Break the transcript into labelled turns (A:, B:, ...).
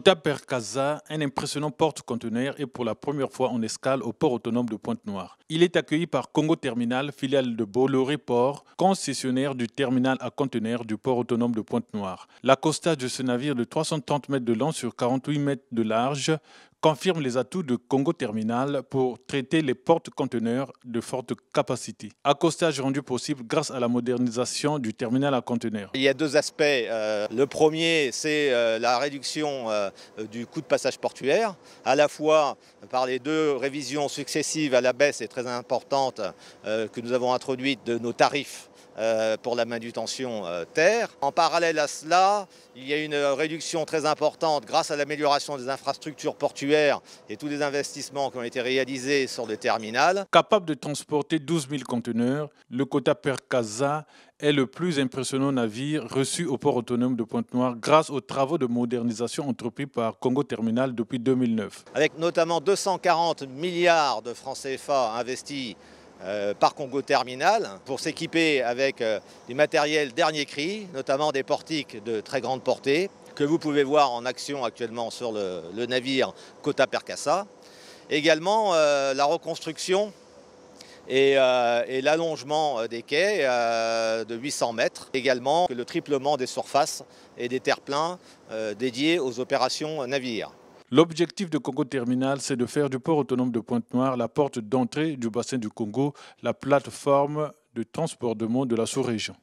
A: per Percasa, un impressionnant porte-conteneur, est pour la première fois en escale au port autonome de Pointe-Noire. Il est accueilli par Congo Terminal, filiale de Bolloré Port, concessionnaire du terminal à conteneurs du port autonome de Pointe-Noire. L'accostage de ce navire de 330 mètres de long sur 48 mètres de large confirme les atouts de Congo Terminal pour traiter les portes conteneurs de forte capacité. Accostage rendu possible grâce à la modernisation du terminal à conteneurs.
B: Il y a deux aspects. Euh, le premier, c'est euh, la réduction euh, euh, du coût de passage portuaire, à la fois par les deux révisions successives à la baisse et très importante euh, que nous avons introduites de nos tarifs euh, pour la manutention euh, terre. En parallèle à cela, il y a une euh, réduction très importante grâce à l'amélioration des infrastructures portuaires et tous les investissements qui ont été réalisés sur des terminal.
A: Capable de transporter 12 000 conteneurs, le Cota Percasa est le plus impressionnant navire reçu au port autonome de Pointe-Noire grâce aux travaux de modernisation entrepris par Congo Terminal depuis 2009.
B: Avec notamment 240 milliards de francs CFA investis euh, par Congo Terminal pour s'équiper avec euh, du matériel dernier cri, notamment des portiques de très grande portée que vous pouvez voir en action actuellement sur le, navire Cota Percassa. Également euh, la reconstruction et, l'allongement des quais de 800 mètres. Également le triplement des surfaces et des terres pleins dédiés aux opérations navires.
A: L'objectif de Congo Terminal, c'est de faire du port autonome de Pointe-Noire la porte d'entrée du bassin du Congo, la plateforme de transport de monde de la sous-région.